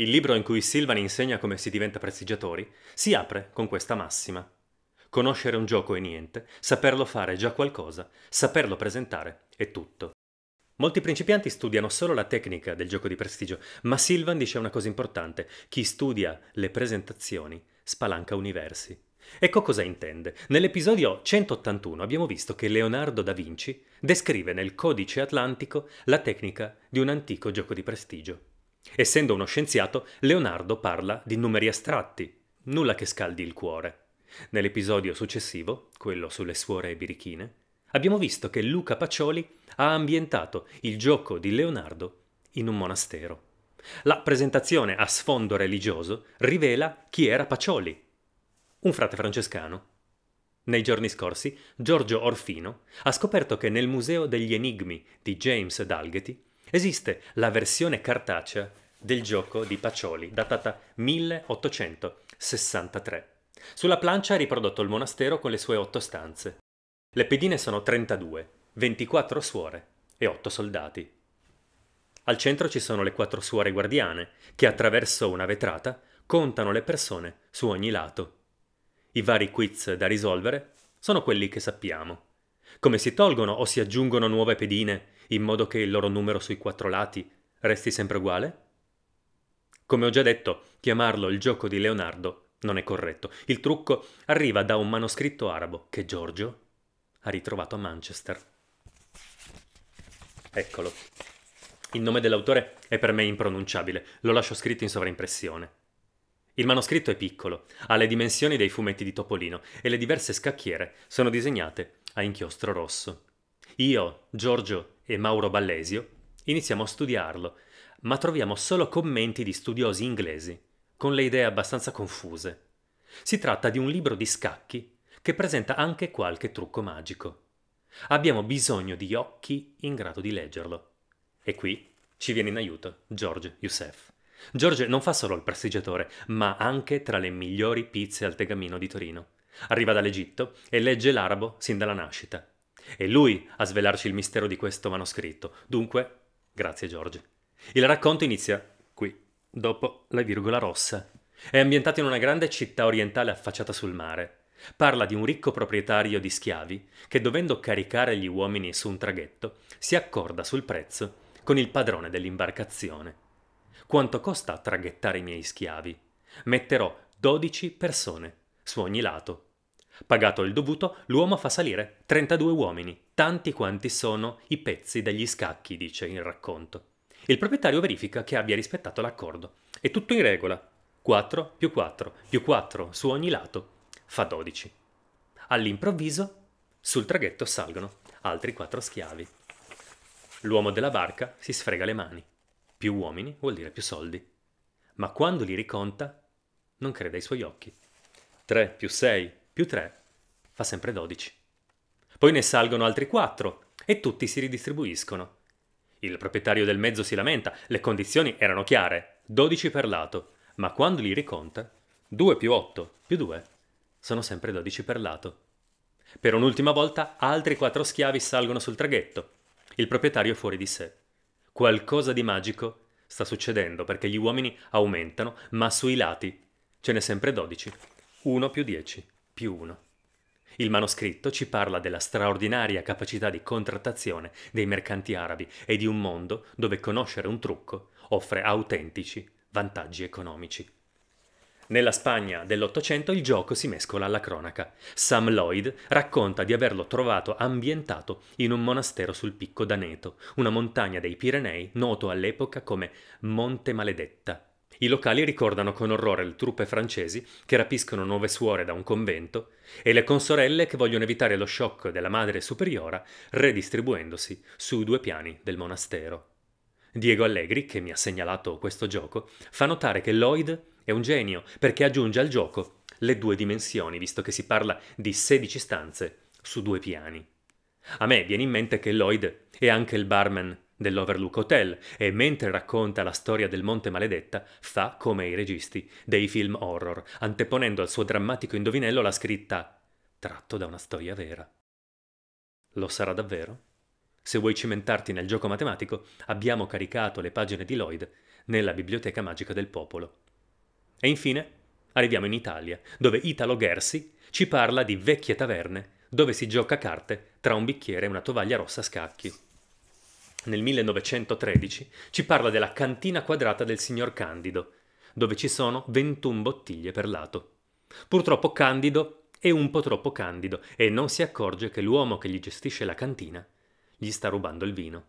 Il libro in cui Silvan insegna come si diventa prestigiatori si apre con questa massima. Conoscere un gioco è niente, saperlo fare è già qualcosa, saperlo presentare è tutto. Molti principianti studiano solo la tecnica del gioco di prestigio, ma Silvan dice una cosa importante, chi studia le presentazioni spalanca universi. Ecco cosa intende. Nell'episodio 181 abbiamo visto che Leonardo da Vinci descrive nel codice atlantico la tecnica di un antico gioco di prestigio. Essendo uno scienziato, Leonardo parla di numeri astratti, nulla che scaldi il cuore. Nell'episodio successivo, quello sulle suore birichine, abbiamo visto che Luca Pacioli ha ambientato il gioco di Leonardo in un monastero. La presentazione a sfondo religioso rivela chi era Pacioli, un frate francescano. Nei giorni scorsi, Giorgio Orfino ha scoperto che nel Museo degli Enigmi di James Dalgety Esiste la versione cartacea del gioco di Pacioli, datata 1863. Sulla plancia è riprodotto il monastero con le sue otto stanze. Le pedine sono 32, 24 suore e 8 soldati. Al centro ci sono le quattro suore guardiane, che attraverso una vetrata contano le persone su ogni lato. I vari quiz da risolvere sono quelli che sappiamo. Come si tolgono o si aggiungono nuove pedine in modo che il loro numero sui quattro lati resti sempre uguale? Come ho già detto, chiamarlo il gioco di Leonardo non è corretto. Il trucco arriva da un manoscritto arabo che Giorgio ha ritrovato a Manchester. Eccolo. Il nome dell'autore è per me impronunciabile, lo lascio scritto in sovraimpressione. Il manoscritto è piccolo, ha le dimensioni dei fumetti di Topolino e le diverse scacchiere sono disegnate a inchiostro rosso. Io, Giorgio e Mauro Ballesio iniziamo a studiarlo, ma troviamo solo commenti di studiosi inglesi, con le idee abbastanza confuse. Si tratta di un libro di scacchi che presenta anche qualche trucco magico. Abbiamo bisogno di occhi in grado di leggerlo. E qui ci viene in aiuto George Youssef. George non fa solo il prestigiatore, ma anche tra le migliori pizze al tegamino di Torino. Arriva dall'Egitto e legge l'arabo sin dalla nascita. È lui a svelarci il mistero di questo manoscritto. Dunque, grazie Giorgio. Il racconto inizia qui, dopo la virgola rossa. È ambientato in una grande città orientale affacciata sul mare. Parla di un ricco proprietario di schiavi che, dovendo caricare gli uomini su un traghetto, si accorda sul prezzo con il padrone dell'imbarcazione. Quanto costa traghettare i miei schiavi? Metterò 12 persone su ogni lato Pagato il dovuto, l'uomo fa salire 32 uomini, tanti quanti sono i pezzi degli scacchi, dice il racconto. Il proprietario verifica che abbia rispettato l'accordo. È tutto in regola. 4 più 4 più 4 su ogni lato fa 12. All'improvviso, sul traghetto salgono altri quattro schiavi. L'uomo della barca si sfrega le mani. Più uomini vuol dire più soldi. Ma quando li riconta, non crede ai suoi occhi. 3 più 6 più 3 fa sempre 12. Poi ne salgono altri 4 e tutti si ridistribuiscono. Il proprietario del mezzo si lamenta, le condizioni erano chiare, 12 per lato, ma quando li riconta, 2 più 8 più 2 sono sempre 12 per lato. Per un'ultima volta altri 4 schiavi salgono sul traghetto. Il proprietario è fuori di sé. Qualcosa di magico sta succedendo perché gli uomini aumentano, ma sui lati ce n'è sempre 12. 1 più 10 più uno. Il manoscritto ci parla della straordinaria capacità di contrattazione dei mercanti arabi e di un mondo dove conoscere un trucco offre autentici vantaggi economici. Nella Spagna dell'Ottocento il gioco si mescola alla cronaca. Sam Lloyd racconta di averlo trovato ambientato in un monastero sul picco d'Aneto, una montagna dei Pirenei noto all'epoca come Monte Maledetta, i locali ricordano con orrore le truppe francesi che rapiscono nuove suore da un convento e le consorelle che vogliono evitare lo shock della madre superiora redistribuendosi sui due piani del monastero. Diego Allegri, che mi ha segnalato questo gioco, fa notare che Lloyd è un genio perché aggiunge al gioco le due dimensioni, visto che si parla di 16 stanze su due piani. A me viene in mente che Lloyd è anche il barman dell'Overlook Hotel e mentre racconta la storia del Monte Maledetta fa come i registi dei film horror, anteponendo al suo drammatico indovinello la scritta tratto da una storia vera. Lo sarà davvero? Se vuoi cimentarti nel gioco matematico, abbiamo caricato le pagine di Lloyd nella Biblioteca Magica del Popolo. E infine arriviamo in Italia, dove Italo Gersi ci parla di vecchie taverne dove si gioca a carte tra un bicchiere e una tovaglia rossa a scacchi nel 1913, ci parla della cantina quadrata del signor Candido, dove ci sono 21 bottiglie per lato. Purtroppo Candido è un po' troppo candido e non si accorge che l'uomo che gli gestisce la cantina gli sta rubando il vino.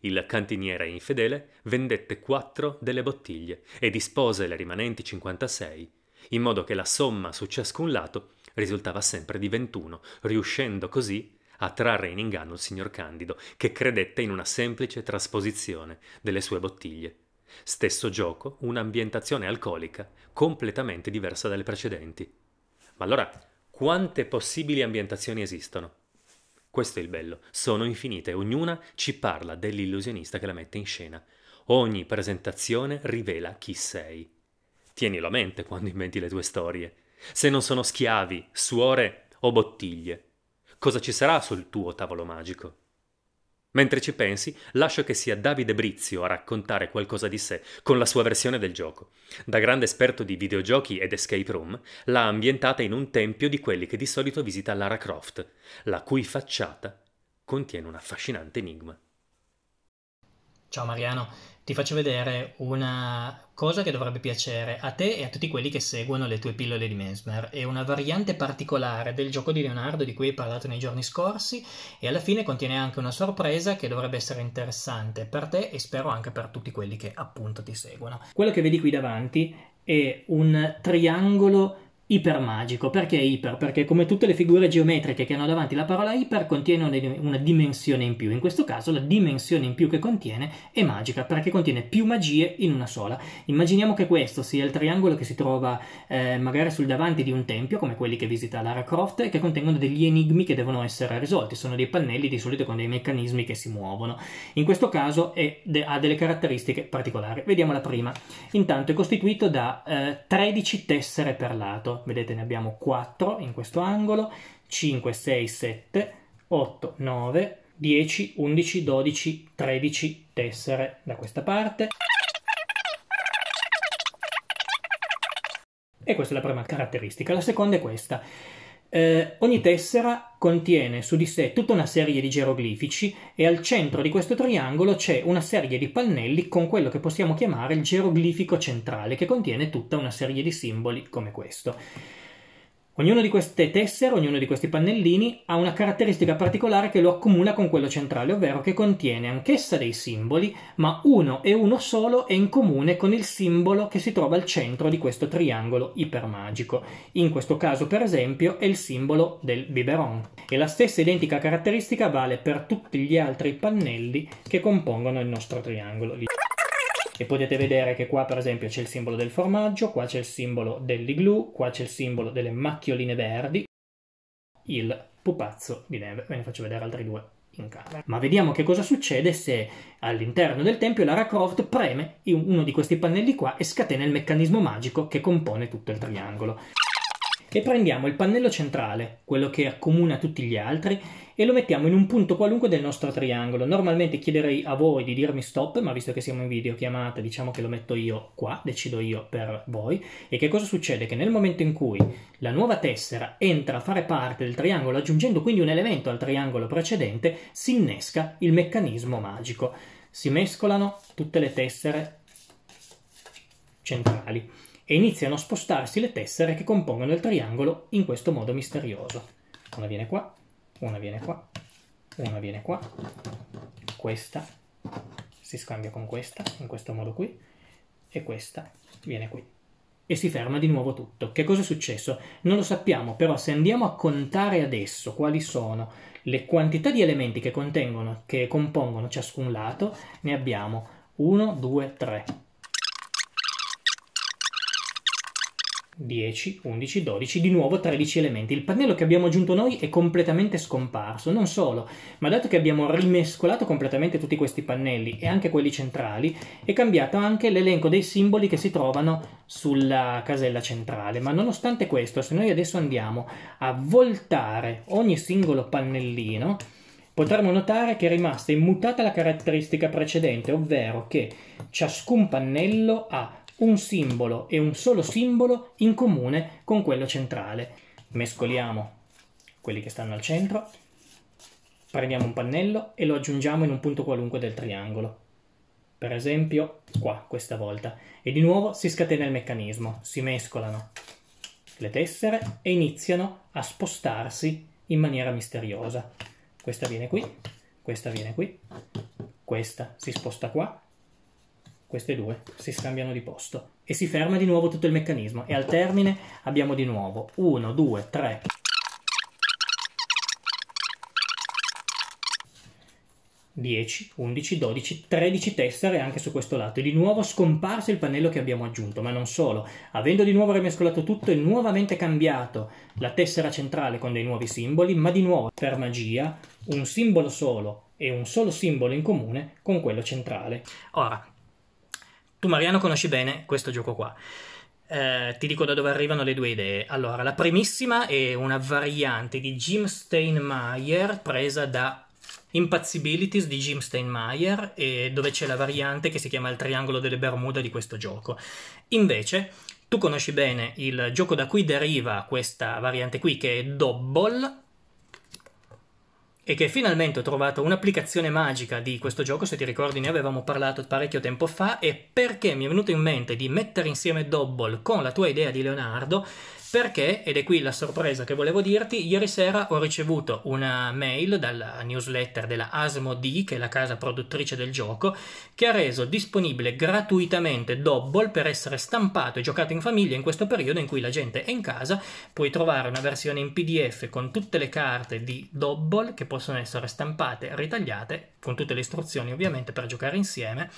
Il cantiniere infedele vendette quattro delle bottiglie e dispose le rimanenti 56, in modo che la somma su ciascun lato risultava sempre di 21, riuscendo così a attrarre in inganno il signor Candido, che credette in una semplice trasposizione delle sue bottiglie. Stesso gioco, un'ambientazione alcolica completamente diversa dalle precedenti. Ma allora, quante possibili ambientazioni esistono? Questo è il bello, sono infinite, ognuna ci parla dell'illusionista che la mette in scena. Ogni presentazione rivela chi sei. Tienilo a mente quando inventi le tue storie. Se non sono schiavi, suore o bottiglie, cosa ci sarà sul tuo tavolo magico. Mentre ci pensi, lascio che sia Davide Brizio a raccontare qualcosa di sé con la sua versione del gioco. Da grande esperto di videogiochi ed escape room, l'ha ambientata in un tempio di quelli che di solito visita Lara Croft, la cui facciata contiene un affascinante enigma. Ciao Mariano, ti faccio vedere una cosa che dovrebbe piacere a te e a tutti quelli che seguono le tue pillole di Mesmer. È una variante particolare del gioco di Leonardo di cui hai parlato nei giorni scorsi e alla fine contiene anche una sorpresa che dovrebbe essere interessante per te e spero anche per tutti quelli che appunto ti seguono. Quello che vedi qui davanti è un triangolo ipermagico. Perché iper? Perché come tutte le figure geometriche che hanno davanti la parola iper contiene una dimensione in più. In questo caso la dimensione in più che contiene è magica perché contiene più magie in una sola. Immaginiamo che questo sia il triangolo che si trova eh, magari sul davanti di un tempio come quelli che visita Lara Croft e che contengono degli enigmi che devono essere risolti. Sono dei pannelli di solito con dei meccanismi che si muovono. In questo caso de- ha delle caratteristiche particolari. Vediamo la prima. Intanto è costituito da eh, 13 tessere per lato vedete ne abbiamo 4 in questo angolo, 5, 6, 7, 8, 9, 10, 11, 12, 13 tessere da questa parte. E questa è la prima caratteristica. La seconda è questa. Eh, ogni tessera contiene su di sé tutta una serie di geroglifici e al centro di questo triangolo c'è una serie di pannelli con quello che possiamo chiamare il geroglifico centrale che contiene tutta una serie di simboli come questo. Ognuna di queste tessere, ognuno di questi pannellini ha una caratteristica particolare che lo accomuna con quello centrale, ovvero che contiene anch'essa dei simboli, ma uno e uno solo è in comune con il simbolo che si trova al centro di questo triangolo ipermagico. In questo caso, per esempio, è il simbolo del biberon. E la stessa identica caratteristica vale per tutti gli altri pannelli che compongono il nostro triangolo e potete vedere che qua per esempio c'è il simbolo del formaggio, qua c'è il simbolo dell'igloo, qua c'è il simbolo delle macchioline verdi, il pupazzo di neve, ve ne faccio vedere altri due in camera. Ma vediamo che cosa succede se all'interno del tempio Lara Croft preme uno di questi pannelli qua e scatena il meccanismo magico che compone tutto il triangolo. E prendiamo il pannello centrale, quello che accomuna tutti gli altri, e lo mettiamo in un punto qualunque del nostro triangolo. Normalmente chiederei a voi di dirmi stop, ma visto che siamo in videochiamata, diciamo che lo metto io qua, decido io per voi. E che cosa succede? Che nel momento in cui la nuova tessera entra a fare parte del triangolo, aggiungendo quindi un elemento al triangolo precedente, si innesca il meccanismo magico. Si mescolano tutte le tessere centrali e iniziano a spostarsi le tessere che compongono il triangolo in questo modo misterioso. Una viene qua, una viene qua, una viene qua, questa si scambia con questa, in questo modo qui, e questa viene qui. E si ferma di nuovo tutto. Che cosa è successo? Non lo sappiamo, però se andiamo a contare adesso quali sono le quantità di elementi che contengono, che compongono ciascun lato, ne abbiamo 1, 2, 3, 10, 11, 12, di nuovo 13 elementi. Il pannello che abbiamo aggiunto noi è completamente scomparso, non solo, ma dato che abbiamo rimescolato completamente tutti questi pannelli e anche quelli centrali, è cambiato anche l'elenco dei simboli che si trovano sulla casella centrale. Ma nonostante questo, se noi adesso andiamo a voltare ogni singolo pannellino, potremmo notare che è rimasta immutata la caratteristica precedente, ovvero che ciascun pannello ha un simbolo e un solo simbolo in comune con quello centrale. Mescoliamo quelli che stanno al centro, prendiamo un pannello e lo aggiungiamo in un punto qualunque del triangolo. Per esempio qua questa volta. E di nuovo si scatena il meccanismo, si mescolano le tessere e iniziano a spostarsi in maniera misteriosa. Questa viene qui, questa viene qui, questa si sposta qua, queste due si scambiano di posto e si ferma di nuovo tutto il meccanismo e al termine abbiamo di nuovo 1, 2, 3 10, 11, 12, 13 tessere anche su questo lato e di nuovo scomparso il pannello che abbiamo aggiunto, ma non solo, avendo di nuovo rimescolato tutto e nuovamente cambiato la tessera centrale con dei nuovi simboli, ma di nuovo per magia un simbolo solo e un solo simbolo in comune con quello centrale. Ora, tu Mariano conosci bene questo gioco qua. Eh, ti dico da dove arrivano le due idee. Allora, la primissima è una variante di Jim Steinmeier presa da Impazzibilities di Jim Steinmeier, dove c'è la variante che si chiama il triangolo delle Bermuda di questo gioco. Invece, tu conosci bene il gioco da cui deriva questa variante qui, che è Double, e che finalmente ho trovato un'applicazione magica di questo gioco, se ti ricordi ne avevamo parlato parecchio tempo fa, e perché mi è venuto in mente di mettere insieme Double con la tua idea di Leonardo perché, ed è qui la sorpresa che volevo dirti, ieri sera ho ricevuto una mail dalla newsletter della Asmodee, che è la casa produttrice del gioco, che ha reso disponibile gratuitamente Dobble per essere stampato e giocato in famiglia in questo periodo in cui la gente è in casa. Puoi trovare una versione in PDF con tutte le carte di Dobble che possono essere stampate, e ritagliate, con tutte le istruzioni ovviamente per giocare insieme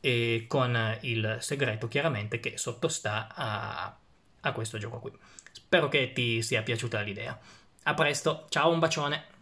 e con il segreto chiaramente che sottostà a a questo gioco qui. Spero che ti sia piaciuta l'idea. A presto, ciao, un bacione!